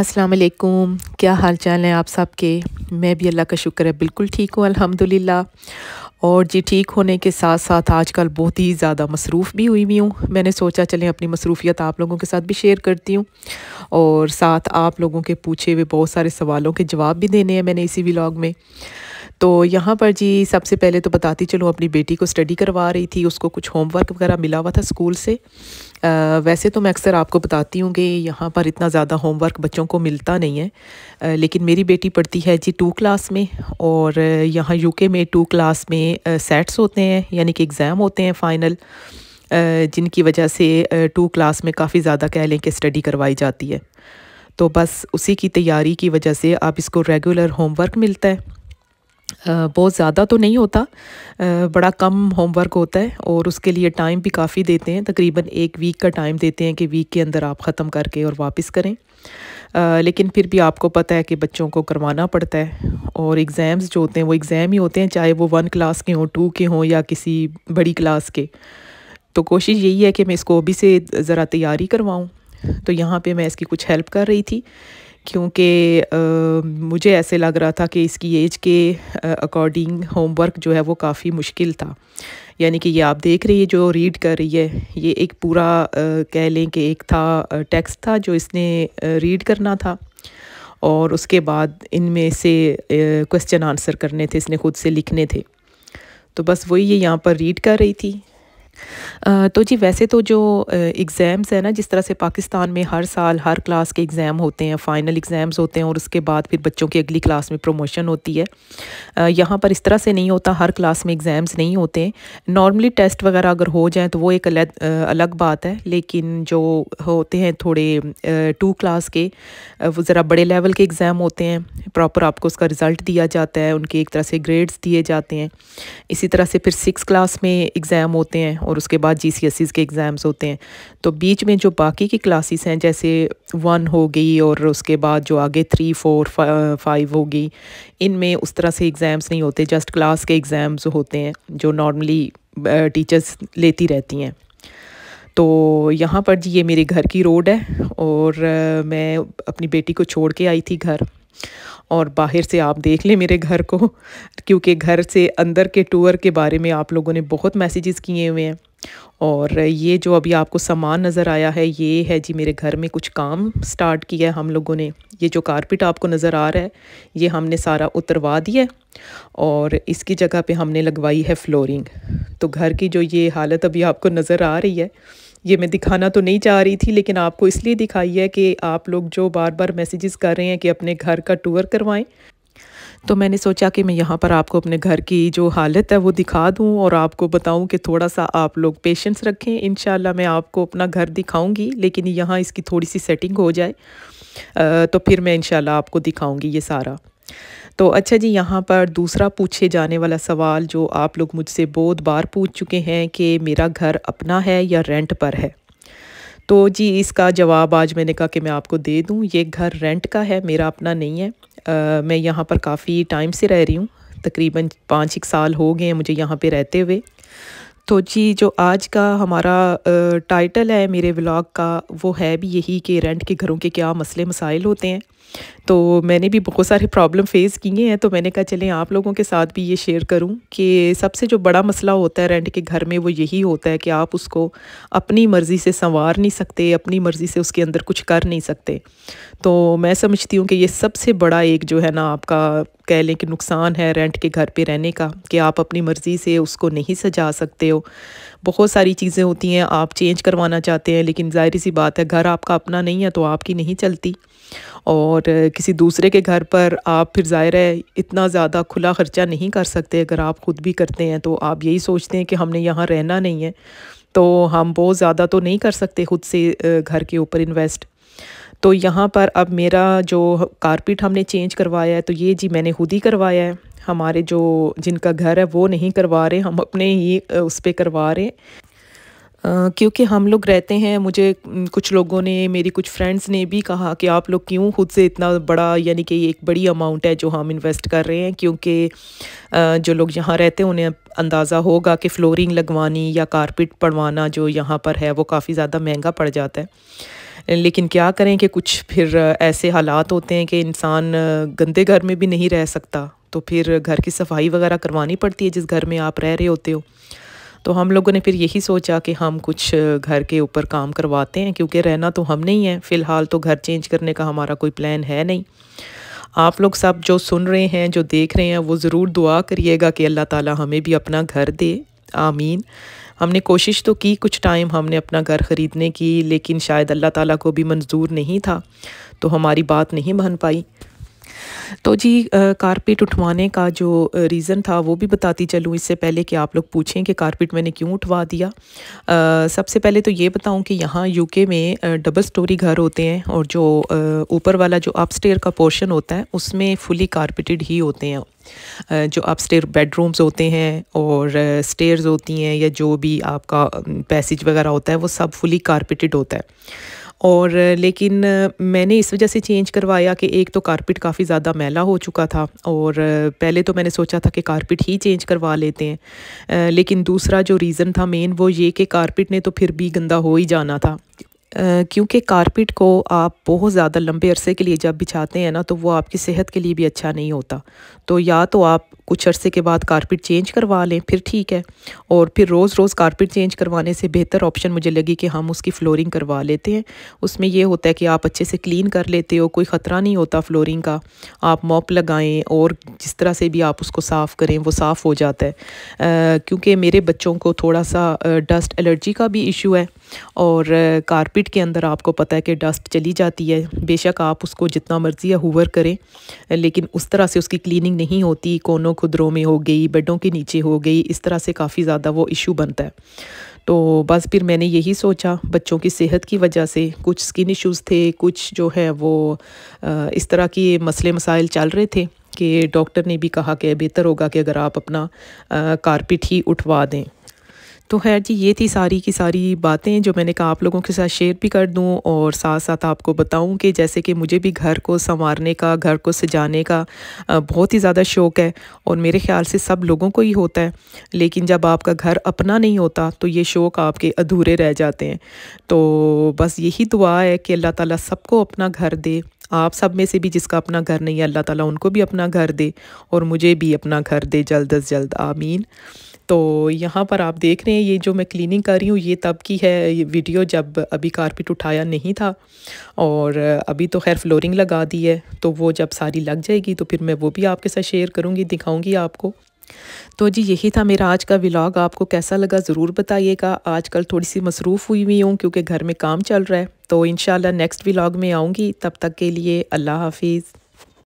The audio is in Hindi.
अस्सलाम वालेकुम क्या हाल चाल हैं आप सब के मैं भी अल्लाह का शुक्र है बिल्कुल ठीक हूँ अल्हम्दुलिल्लाह और जी ठीक होने के साथ साथ आजकल बहुत ही ज़्यादा मसरूफ़ भी हुई हुई हूँ मैंने सोचा चलें अपनी मसरूफियत आप लोगों के साथ भी शेयर करती हूँ और साथ आप लोगों के पूछे हुए बहुत सारे सवालों के जवाब भी देने हैं मैंने इसी व्लाग में तो यहाँ पर जी सबसे पहले तो बताती चलूँ अपनी बेटी को स्टडी करवा रही थी उसको कुछ होमवर्क वगैरह मिला हुआ था स्कूल से आ, वैसे तो मैं अक्सर आपको बताती हूँ कि यहाँ पर इतना ज़्यादा होमवर्क बच्चों को मिलता नहीं है आ, लेकिन मेरी बेटी पढ़ती है जी टू क्लास में और यहाँ यूके में टू क्लास में आ, सेट्स होते हैं यानी कि एग्ज़ाम होते हैं फ़ाइनल जिनकी वजह से टू क्लास में काफ़ी ज़्यादा कह लें कि स्टडी करवाई जाती है तो बस उसी की तैयारी की वजह से आप इसको रेगुलर होमवर्क मिलता है बहुत ज़्यादा तो नहीं होता बड़ा कम होमवर्क होता है और उसके लिए टाइम भी काफ़ी देते हैं तकरीबन एक वीक का टाइम देते हैं कि वीक के अंदर आप ख़त्म करके और वापस करें लेकिन फिर भी आपको पता है कि बच्चों को करवाना पड़ता है और एग्ज़ाम्स जो होते हैं वो एग्ज़ाम ही होते हैं चाहे वो वन क्लास के हों टू के हों या किसी बड़ी क्लास के तो कोशिश यही है कि मैं इसको अभी से ज़रा तैयारी करवाऊँ तो यहाँ पर मैं इसकी कुछ हेल्प कर रही थी क्योंकि मुझे ऐसे लग रहा था कि इसकी एज के अकॉर्डिंग होमवर्क जो है वो काफ़ी मुश्किल था यानी कि ये आप देख रही है जो रीड कर रही है ये एक पूरा कह लें कि एक था टेक्स्ट था जो इसने रीड करना था और उसके बाद इनमें से क्वेश्चन आंसर करने थे इसने खुद से लिखने थे तो बस वही ये यहाँ पर रीड कर रही थी तो जी वैसे तो जो एग्ज़ाम्स हैं ना जिस तरह से पाकिस्तान में हर साल हर क्लास के एग्ज़ाम होते हैं फ़ाइनल एग्ज़ाम्स होते हैं और उसके बाद फिर बच्चों की अगली क्लास में प्रमोशन होती है यहाँ पर इस तरह से नहीं होता हर क्लास में एग्ज़ाम्स नहीं होते नॉर्मली टेस्ट वगैरह अगर हो जाए तो वो एक अलग अलग बात है लेकिन जो होते हैं थोड़े टू क्लास के वो ज़रा बड़े लेवल के एग्ज़ाम होते हैं प्रॉपर आपको उसका रिज़ल्ट दिया जाता है उनके एक तरह से ग्रेड्स दिए जाते हैं इसी तरह से फिर सिक्स क्लास में एग्ज़ाम होते हैं और उसके बाद जी सी के एग्ज़ाम्स होते हैं तो बीच में जो बाकी की क्लासेस हैं जैसे वन हो गई और उसके बाद जो आगे थ्री फोर फाइव हो गई इनमें उस तरह से एग्ज़ाम्स नहीं होते जस्ट क्लास के एग्ज़ाम्स होते हैं जो नॉर्मली टीचर्स लेती रहती हैं तो यहाँ पर जी ये मेरे घर की रोड है और मैं अपनी बेटी को छोड़ के आई थी घर और बाहर से आप देख लें मेरे घर को क्योंकि घर से अंदर के टूर के बारे में आप लोगों ने बहुत मैसेजेस किए हुए हैं और ये जो अभी आपको सामान नज़र आया है ये है जी मेरे घर में कुछ काम स्टार्ट किया है हम लोगों ने ये जो कारपेट आपको नज़र आ रहा है ये हमने सारा उतरवा दिया और इसकी जगह पे हमने लगवाई है फ्लोरिंग तो घर की जो ये हालत अभी आपको नज़र आ रही है ये मैं दिखाना तो नहीं चाह रही थी लेकिन आपको इसलिए दिखाई है कि आप लोग जो बार बार मैसेजेस कर रहे हैं कि अपने घर का टूर करवाएं तो मैंने सोचा कि मैं यहाँ पर आपको अपने घर की जो हालत है वो दिखा दूँ और आपको बताऊँ कि थोड़ा सा आप लोग पेशेंस रखें इन मैं आपको अपना घर दिखाऊँगी लेकिन यहाँ इसकी थोड़ी सी सेटिंग हो जाए तो फिर मैं इन आपको दिखाऊँगी ये सारा तो अच्छा जी यहाँ पर दूसरा पूछे जाने वाला सवाल जो आप लोग मुझसे बहुत बार पूछ चुके हैं कि मेरा घर अपना है या रेंट पर है तो जी इसका जवाब आज मैंने कहा कि मैं आपको दे दूँ ये घर रेंट का है मेरा अपना नहीं है आ, मैं यहाँ पर काफ़ी टाइम से रह रही हूँ तकरीबन पाँच एक साल हो गए हैं मुझे यहाँ पे रहते हुए तो जी जो आज का हमारा टाइटल है मेरे व्लॉग का वो है भी यही कि रेंट के घरों के क्या मसले मसाइल होते हैं तो मैंने भी बहुत सारे प्रॉब्लम फेस किए हैं तो मैंने कहा चलें आप लोगों के साथ भी ये शेयर करूं कि सबसे जो बड़ा मसला होता है रेंट के घर में वो यही होता है कि आप उसको अपनी मर्ज़ी से संवार नहीं सकते अपनी मर्ज़ी से उसके अंदर कुछ कर नहीं सकते तो मैं समझती हूँ कि ये सबसे बड़ा एक जो है ना आपका कह लें कि नुकसान है रेंट के घर पे रहने का कि आप अपनी मर्ज़ी से उसको नहीं सजा सकते हो बहुत सारी चीज़ें होती हैं आप चेंज करवाना चाहते हैं लेकिन जाहिर सी बात है घर आपका अपना नहीं है तो आपकी नहीं चलती और किसी दूसरे के घर पर आप फिर ज़ाहिर है इतना ज़्यादा खुला ख़र्चा नहीं कर सकते अगर आप ख़ुद भी करते हैं तो आप यही सोचते हैं कि हमने यहाँ रहना नहीं है तो हम बहुत ज़्यादा तो नहीं कर सकते खुद से घर के ऊपर इन्वेस्ट तो यहाँ पर अब मेरा जो कारपेट हमने चेंज करवाया है तो ये जी मैंने खुद ही करवाया है हमारे जो जिनका घर है वो नहीं करवा रहे हम अपने ही उस पर करवा रहे क्योंकि हम लोग रहते हैं मुझे कुछ लोगों ने मेरी कुछ फ्रेंड्स ने भी कहा कि आप लोग क्यों खुद से इतना बड़ा यानी कि एक बड़ी अमाउंट है जो हम इन्वेस्ट कर रहे हैं क्योंकि जो लोग यहाँ रहते हैं उन्हें अंदाज़ा होगा कि फ्लोरिंग लगवानी या कारपेट पड़वाना जो यहाँ पर है वो काफ़ी ज़्यादा महंगा पड़ जाता है लेकिन क्या करें कि कुछ फिर ऐसे हालात होते हैं कि इंसान गंदे घर में भी नहीं रह सकता तो फिर घर की सफाई वगैरह करवानी पड़ती है जिस घर में आप रह रहे होते हो तो हम लोगों ने फिर यही सोचा कि हम कुछ घर के ऊपर काम करवाते हैं क्योंकि रहना तो हम नहीं है फ़िलहाल तो घर चेंज करने का हमारा कोई प्लान है नहीं आप लोग सब जो सुन रहे हैं जो देख रहे हैं वो ज़रूर दुआ करिएगा कि अल्लाह ताला हमें भी अपना घर दे आमीन हमने कोशिश तो की कुछ टाइम हमने अपना घर ख़रीदने की लेकिन शायद अल्लाह ताला को भी मंजूर नहीं था तो हमारी बात नहीं बन पाई तो जी कारपेट उठवाने का जो रीज़न था वो भी बताती चलूँ इससे पहले कि आप लोग पूछें कि कारपेट मैंने क्यों उठवा दिया सबसे पहले तो ये बताऊँ कि यहाँ यूके में डबल स्टोरी घर होते हैं और जो ऊपर वाला जो अपस्टेयर का पोर्शन होता है उसमें फुली कारपेटेड ही होते हैं जो अपस्टेयर बेडरूम्स होते हैं और स्टेयर्स होती हैं या जो भी आपका पैसेज वगैरह होता है वो सब फुली कारपेटेड होता है और लेकिन मैंने इस वजह से चेंज करवाया कि एक तो कारपेट काफ़ी ज़्यादा मैला हो चुका था और पहले तो मैंने सोचा था कि कारपेट ही चेंज करवा लेते हैं लेकिन दूसरा जो रीज़न था मेन वो ये कि कारपेट ने तो फिर भी गंदा हो ही जाना था क्योंकि कारपेट को आप बहुत ज़्यादा लंबे अरसे के लिए जब बिछाते हैं ना तो वो आपकी सेहत के लिए भी अच्छा नहीं होता तो या तो आप कुछ अरसे के बाद कारपेट चेंज करवा लें फिर ठीक है और फिर रोज़ रोज़ कारपेट चेंज करवाने से बेहतर ऑप्शन मुझे लगी कि हम उसकी फ्लोरिंग करवा लेते हैं उसमें यह होता है कि आप अच्छे से क्लीन कर लेते हो कोई ख़तरा नहीं होता फ्लोरिंग का आप मॉप लगाएं और जिस तरह से भी आप उसको साफ़ करें वो साफ़ हो जाता है क्योंकि मेरे बच्चों को थोड़ा सा डस्ट एलर्जी का भी इशू है और कारपेट के अंदर आपको पता है कि डस्ट चली जाती है बेशक आप उसको जितना मर्ज़ी या हुवर करें लेकिन उस तरह से उसकी क्लिनिंग नहीं होती कोनों दोनों खुदरों में हो गई बेडों के नीचे हो गई इस तरह से काफ़ी ज़्यादा वो इशू बनता है तो बस फिर मैंने यही सोचा बच्चों की सेहत की वजह से कुछ स्किन इश्यूज़ थे कुछ जो है वो इस तरह के मसले मसाइल चल रहे थे कि डॉक्टर ने भी कहा कि बेहतर होगा कि अगर आप अपना कारपेट ही उठवा दें तो खैर जी ये थी सारी की सारी बातें जो मैंने कहा आप लोगों के साथ शेयर भी कर दूं और साथ साथ आपको बताऊं कि जैसे कि मुझे भी घर को संवारने का घर को सजाने का बहुत ही ज़्यादा शौक़ है और मेरे ख्याल से सब लोगों को ही होता है लेकिन जब आपका घर अपना नहीं होता तो ये शौक़ आपके अधूरे रह जाते हैं तो बस यही दुआ है कि अल्लाह ताली सबको अपना घर दे आप सब में से भी जिसका अपना घर नहीं है अल्लाह ताली उनको भी अपना घर दे और मुझे भी अपना घर दे जल्द अज जल्द आमीन तो यहाँ पर आप देख रहे हैं ये जो मैं क्लीनिंग कर रही हूँ ये तब की है ये वीडियो जब अभी कारपेट उठाया नहीं था और अभी तो खैर फ्लोरिंग लगा दी है तो वो जब सारी लग जाएगी तो फिर मैं वो भी आपके साथ शेयर करूँगी दिखाऊँगी आपको तो जी यही था मेरा आज का व्लॉग आपको कैसा लगा ज़रूर बताइएगा आजकल थोड़ी सी मसरूफ़ हुई हुई हूँ क्योंकि घर में काम चल रहा है तो इन नेक्स्ट व्लॉग में आऊँगी तब तक के लिए अल्लाह हाफिज़